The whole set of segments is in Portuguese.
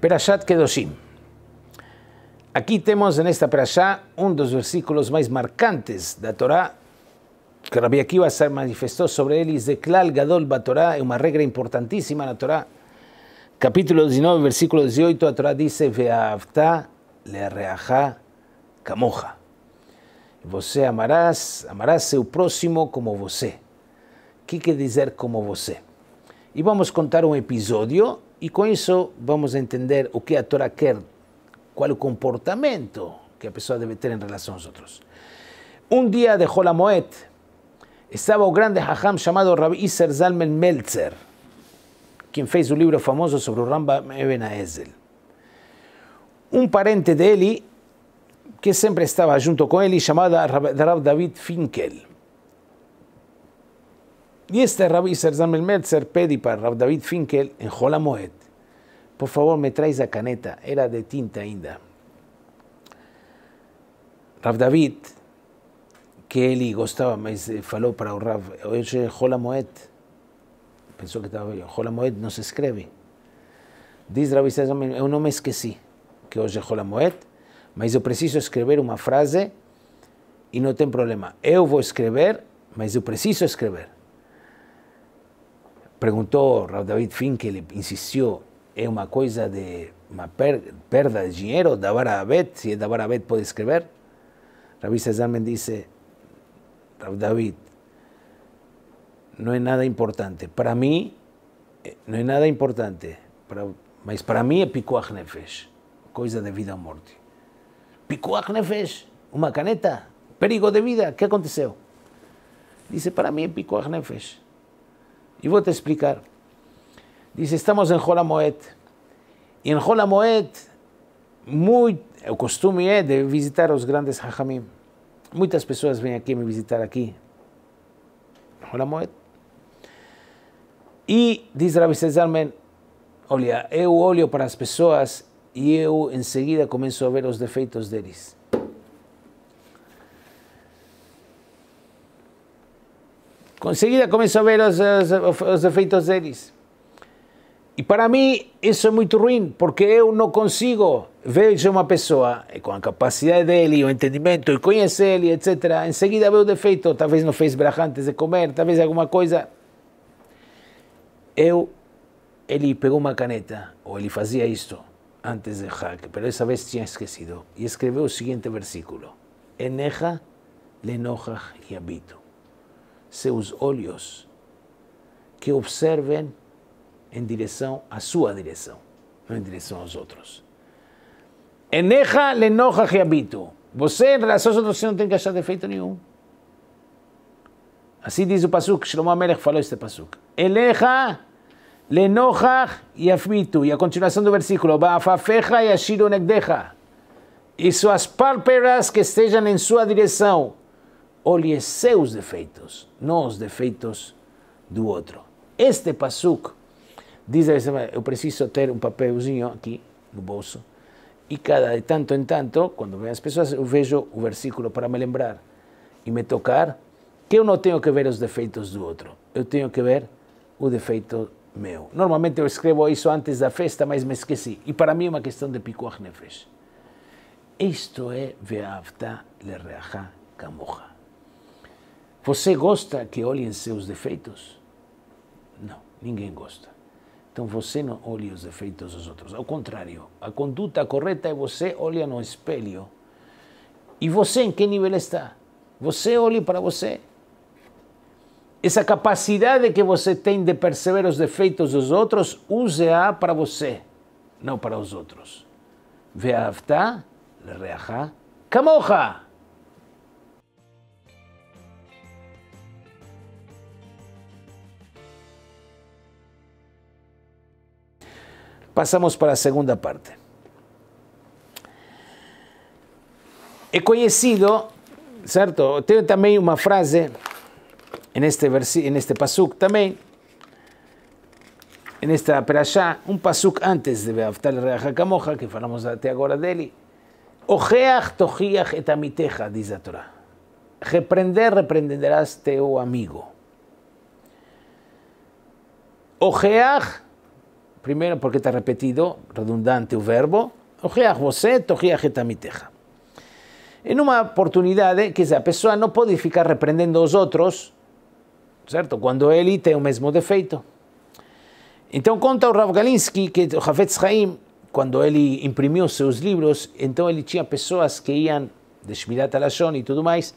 Perashat Kedoshim. Aquí tenemos en esta perashá uno de los versículos más marcantes de la Torá que Rabbi Akiva se manifestó sobre él y "Klal Gadol Batorá, es una regla importantísima en la Torá. Capítulo 19, versículo 18, la Torah dice, Veafta le reajá camoja. Você amarás, amarás seu próximo como você. ¿Qué quiere decir como você? Y vamos a contar un episodio y con eso vamos a entender o que a Torah quer, es el comportamiento que a pessoa tener en relación relação nosotros. Un día dejó la moed. Estaba un grande hajam llamado Rabbi Iser Zalmen Meltzer, quien fez un libro famoso sobre Ramba Rambam Eben Un pariente parente él, que siempre estaba junto con él, llamado Rabbi David Finkel. Y este Rabbi Zerzamel Meltzer pedí para Rab David Finkel en Moed, Por favor, me traes la caneta, era de tinta ainda. Rab David, que él y gustaba, me faló para Rab, oye, Moed, Pensó que estaba Jola Moed no se escribe. Dice Rabbi Zerzamel, yo no me esquecí, que hoje é Moed, pero yo preciso escribir una frase y no tengo problema. voy a escribir, mas yo preciso escribir preguntó Raúl David que le insistió es una cosa de pérdida perda de dinero, si Abed, puede Davar Abed escribir escrever? Rabbi dice Raúl David, no es nada importante. Para mí eh, no es nada importante, para, mí para mí es Nefesh, cosa de vida muerte picó a Nefesh, una caneta, perigo de vida, ¿qué aconteció? dice para mí picó a Nefesh. E vou te explicar. Diz, estamos em E Em Holamoed, é o costume é de visitar os grandes hajamim. Muitas pessoas vêm aqui me visitar aqui. Holamoed. E diz Rabi Cesarmen, olha, eu olho para as pessoas e eu em seguida começo a ver os defeitos deles. Conseguida comienzo a ver los defectos de efeitos Y para mí eso es muy ruin, porque yo no consigo. ver persona una persona eh, con la de y o entendimiento y entendimiento y etc. Enseguida seguida el o tal vez no fez braja antes de comer, tal vez alguna cosa Eu, Él pegó una caneta, o él hacía esto antes de Jaque, pero esa vez tinha esquecido, y escribió el siguiente versículo: Eneja lenoja y habito. seus olhos que observem em direção à sua direção, não em direção aos outros. Eneja lenoja reabito. Você, em relação aos outros, você não tem que achar defeito nenhum. Assim diz o Pasuk, Shlomo Amelech falou este Pasuk. Eleja lenoja yafmitu. E a continuação do versículo, Baafafeja yashiru negdeja. E suas pálpebras que estejam em sua direção olhe seus defeitos, não os defeitos do outro. Este pasuk diz, eu preciso ter um papelzinho aqui no bolso, e cada de tanto em tanto, quando vem as pessoas, eu vejo o versículo para me lembrar e me tocar, que eu não tenho que ver os defeitos do outro, eu tenho que ver o defeito meu. Normalmente eu escrevo isso antes da festa, mas me esqueci. E para mim é uma questão de picuach nefesh. Isto é ve'avta le re'acha kamocha. Você gosta que olhem seus defeitos? Não, ninguém gosta. Então você não olha os defeitos dos outros. Ao contrário, a conduta correta é você olha no espelho. E você em que nível está? Você olha para você. Essa capacidade que você tem de perceber os defeitos dos outros, use-a para você, não para os outros. Ve'avta, reacha, kamocha. Pasamos para la segunda parte. He conocido, ¿cierto? Tengo también una frase en este neste también. En esta perashá, un pasuk antes de Beaftal Re'acha que falamos de agora dele. Ojeach tojiach etamiteja, diz a Reprender, reprenderás teu oh amigo. Ojeach primeiro porque está repetido, redundante o verbo, ojeach você, tojeach etamiteja. En una oportunidad, que a pessoa no puede ficar reprendendo os outros, certo? Quando ele tem o mesmo defeito. Então conta o Rav Galinsky que o Havetz Chaim, quando ele imprimiu seus livros, então ele tinha pessoas que iam de Shmirat Alashon e tudo mais,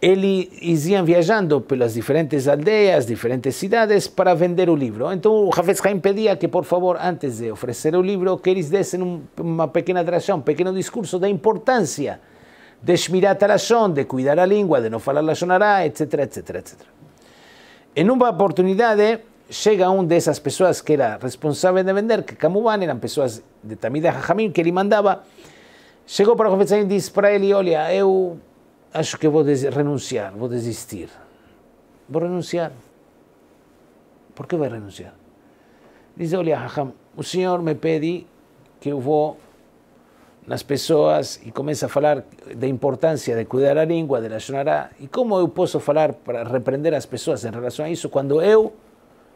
Ellos iban viajando por las diferentes aldeas, diferentes ciudades, para vender el libro. Entonces, Jafetz Hafez Haim que, por favor, antes de ofrecer el libro, que eles dessem una pequeña pequena un pequeño discurso de importancia, de Shmirat Arashon, de cuidar la lengua, de no falar etcétera, etcétera, etcétera. En una oportunidad, eh, llega una de esas personas que era responsable de vender, que Camuban eran personas de Tamida Jamín, que le mandaba. Llegó para Jafetz Hafez y le para él, eu acho que vou renunciar, vou desistir. Vou renunciar. Por que vai renunciar? Diz, olha, Raham, o senhor me pede que eu vou nas pessoas e começa a falar da importância de cuidar a língua, de a... E como eu posso falar para repreender as pessoas em relação a isso quando eu,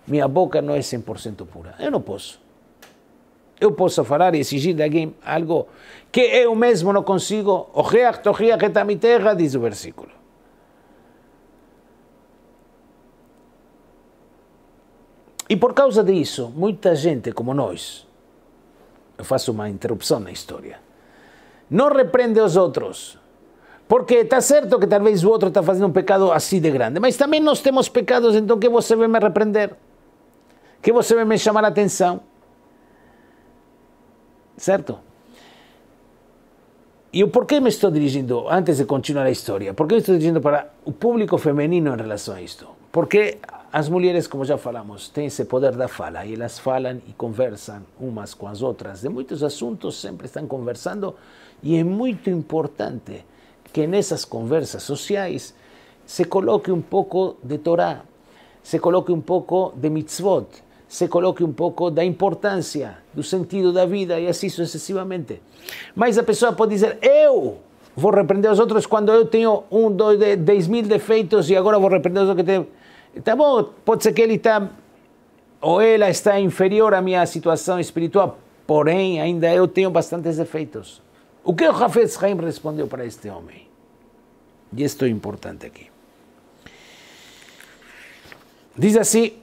minha boca não é 100% pura? Eu não posso eu posso falar e exigir de alguém algo que eu mesmo não consigo. Ojeach tojeach et diz o versículo. E por causa disso, muita gente como nós, eu faço uma interrupção na história, não repreende os outros. Porque está certo que talvez o outro está fazendo um pecado assim de grande, mas também nós temos pecados, então que você vai me repreender, que você vai me chamar a atenção certo? E o porquê me estou dirigindo, antes de continuar a história, porquê estou dirigindo para o público feminino em relação a isto? Porque as mulheres, como já falamos, têm esse poder da fala, e elas falam e conversam umas com as outras, de muitos assuntos sempre estão conversando, e é muito importante que nessas conversas sociais se coloque um pouco de Torá, se coloque um pouco de mitzvot, se coloque um pouco da importância, do sentido da vida e assim sucessivamente. Mas a pessoa pode dizer: Eu vou repreender os outros quando eu tenho um, dois, dez mil defeitos e agora vou repreender os outros que têm. Tá bom, pode ser que ele está ou ela está inferior à minha situação espiritual, porém ainda eu tenho bastantes defeitos. O que o Hafez Haim respondeu para este homem? E isto é importante aqui. Diz assim.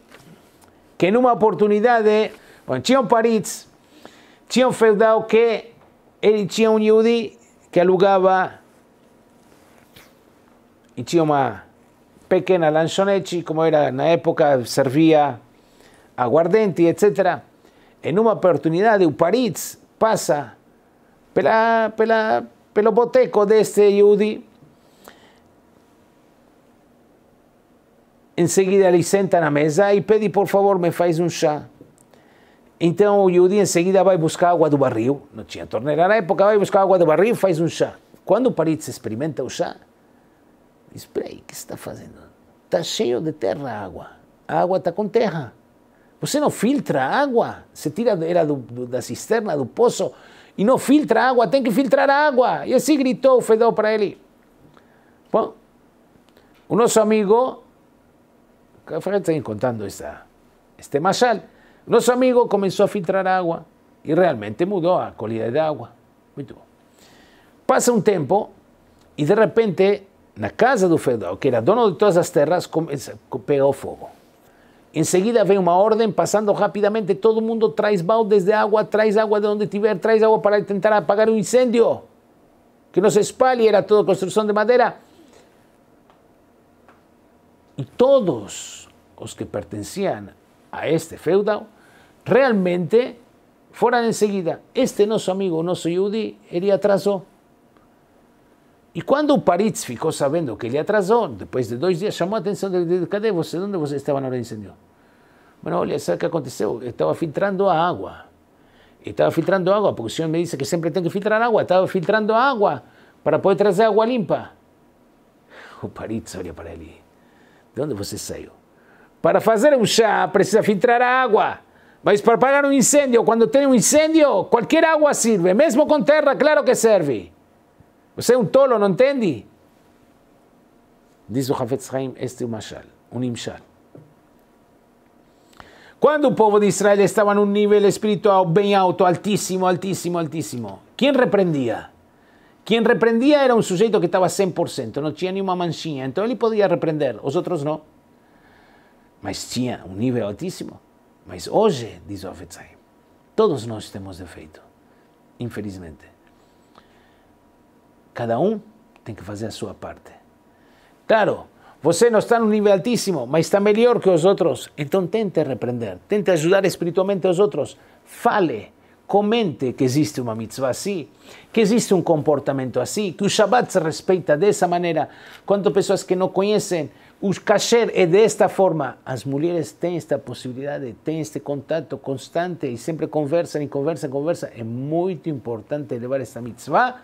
que en una oportunidad bueno, tinha un parís, feudal que él tinha un yudi que alugaba y tinha pequeña lanchonechi, como era en la época, servía aguardente, etc. En una oportunidad, de Paritz pasa pela, pela, pelo boteco este Yudi Em seguida, ele senta na mesa e pede, por favor, me faz um chá. Então o Yudi seguida vai buscar água do barril, não tinha torneira na época, vai buscar água do barril e faz um chá. Quando o Paritz experimenta o chá, diz, peraí, o que você está fazendo? Está cheio de terra a água, a água está com terra. Você não filtra a água, você tira era do, do, da cisterna, do poço, e não filtra a água, tem que filtrar a água. E assim gritou o Fedor para ele. Bom, o nosso amigo Están contando esta, este masal. Nuestro amigo comenzó a filtrar agua y realmente mudó a calidad de agua. Pasa un tiempo y de repente la casa de feudal, que era dono de todas las terras, pegó fuego. Enseguida ve una orden pasando rápidamente. Todo el mundo trae baldes de agua, trae agua de donde tiver, trae agua para intentar apagar un incendio que no se espalhe, era toda construcción de madera. Y todos los que pertenecían a este feudal, realmente fueran enseguida, este nuestro amigo, nuestro yudí, ele atrasó. Y cuando Uparitz Paritz ficou sabendo que le atrasó, después de dos días, llamó la atención de cadê você, onde você estava hora Bueno, olha, sabe qué que aconteceu? filtrando agua. Estaba filtrando agua porque el Señor me dice que siempre tengo que filtrar agua. Estaba filtrando agua para poder trazer agua limpa. O Paritz para él. De dónde você saiu? Para hacer un um chá precisa filtrar agua. Vais para apagar un um incendio. Cuando tiene un um incendio, cualquier agua sirve. mesmo con tierra, claro que sirve. Usted un un tolo, ¿no entendí Dice Hafetz este un un un imshal. Cuando el povo de Israel estaba en un nivel espiritual bien alto, altísimo, altísimo, altísimo, ¿quién reprendía? Quien reprendía era un sujeto que estaba 100%, no tenía una una entonces entonces podía reprender reprender, nosotros no. mas tinha um nível altíssimo. Mas hoje, diz o Afetzai, todos nós temos defeito, infelizmente. Cada um tem que fazer a sua parte. Claro, você não está num nível altíssimo, mas está melhor que os outros. Então tente repreender, tente ajudar espiritualmente os outros. Fale, comente que existe uma mitzvah assim, que existe um comportamento assim, que o Shabbat se respeita dessa maneira. Quanto pessoas que não conhecem os cachê é desta forma. As mulheres têm esta possibilidade, têm este contato constante e sempre conversam e conversam, conversam. É muito importante levar esta mitzvah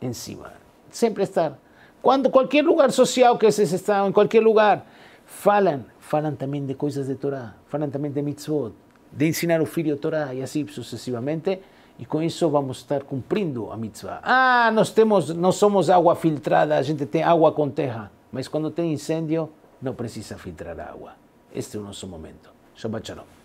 em cima. Sempre estar. Quando qualquer lugar social que vocês estão, em qualquer lugar, falam, falam também de coisas de Torá, falam também de mitzvot, de ensinar o filho a Torá e assim sucessivamente. E com isso vamos estar cumprindo a mitzvah. Ah, nós temos, nós somos água filtrada, a gente tem água com terra mas cuando tem incendio no precisa filtrar agua. Este es o momento. Shabbat Shalom.